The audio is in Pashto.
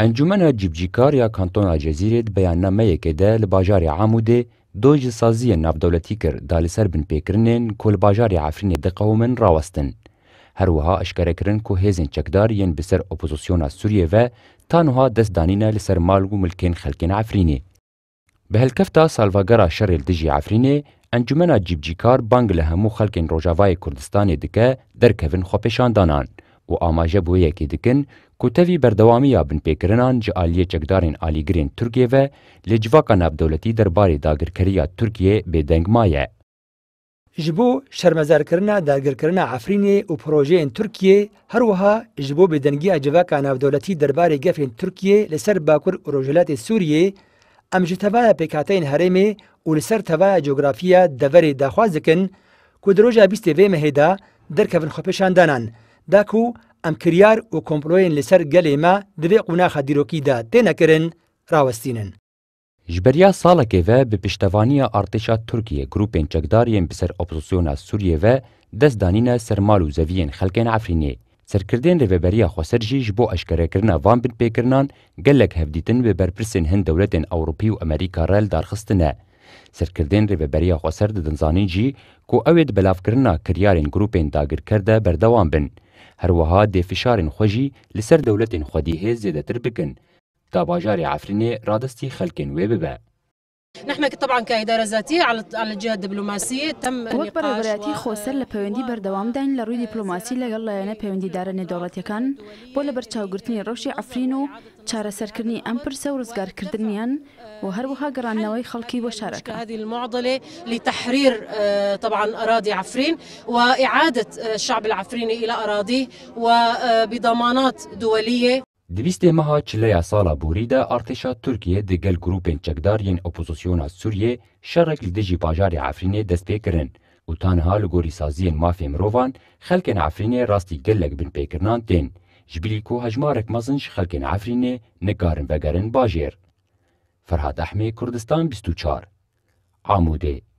انجمن جیبجیکاریا کانتونا جزیره د بیاننامه کې د لباجار عموده دوج سازی نافدولتی کر دال سر بن پیکرنن کول باجار عفرین د قومن راوستن هر وها اشکره کرن کو هیزن چکدار ین بسر اپوزیسیونا سوریه و تانها دست دانینا لسر مالگو ملکین خلکین عفرینی به هلکفتا سالواگرا شر دجی عفرینی انجمن جیبجیکار بانگ له همو خلکین روجاوای کردستان دکه درکوین خو پیشاندانان û amaje bûyekê dikin ku tevî berdewamiya binpêkirinan ji aliyê çekdarên alîgirên Tirkiye ve li civaka navdewletî derbarê dagirkeriya Tirkiye bêdengma ye. ji bo şermezerkirina dergirkirina Efrînê û projeyên Tirkiye her wiha ji bo bêdengiya civaka navdewletî derbarê gefên Tirkiye li ser Bakur û Rojilatê Sûriyê, em ji tevaya pêkateyên herêmê û li ser tevaya cografiya deverê daxwaz dikin ku di roja bîstê vê mehê de derkevin xwepêşandanan. داکو ئەم کریار و کۆمپلۆین لەسەر گەلێما دەبێ قوناخە دیرۆکیدا تێنەکردن ڕاوەستینن. ژبەریا ساڵەکێڤە bi پشتەوانیە ئارتشا تورکیە گروپên çekdariyên bi ser opozisyona Sûriyevê destdanîne sermal û zeviyên xelkên Efrînê. Serkirdên rêveberiya xweser jî ji bo eşkerekirina van binpêkirinan gelek hevdîtin bi berpirsên hin dewletên Ewropî û Amerîka rel darxistine. Serkirdên rêveberiya xweser didinzanîn jî ku ew ê di belavkirina kiryarên grupên dagirker de berdewam bin. هەروەها دێفشارن خۆژی لەسەر دەوڵەتێن خودی هێز زێدەتر بکن تا باژاری عفرینێ ڕادستی خەلکێن وێ ببە نحن طبعا كاداره ذاتيه على على الجهه الدبلوماسيه تم وەک بەڕێبەتی خۆسەر لبيوندي بردوام دين لروي دبلوماسي دیپلۆماسی لەگەڵ لایەنە پەیوەندیدارە نێدۆڵەتەکان بۆ لە بەرچاوگرتنی ڕەوشی ئەفرین و چارەسەرکردنی ئەم پرسە و ڕزگارکردنیان و هەروەها گەڕانەوەی خەڵکی بۆ شارەکە هذه المعضلة لتحرير آه، طبعا أراضي عفرين وإعادة آه، الشعب العفريني إلى أراضيه وبضمانات آه، دولية Divîstê meha çileya sala borî de artêşa Tirkiyeyê di gel grûpên çekdar yên opozisyona Sûriyê şerek li dijî bajarê Efrînê dest pê kirin û tanha li gorî saziyên mafê mirovan xelkên Efrînê rastî gelek bin pêkirinan tên ji bilî ku hejmarek mezin ji xelkên Efrînê nikarin vegerin bajêr. Ferhat Ehmê Kurdistan 24 Amûdê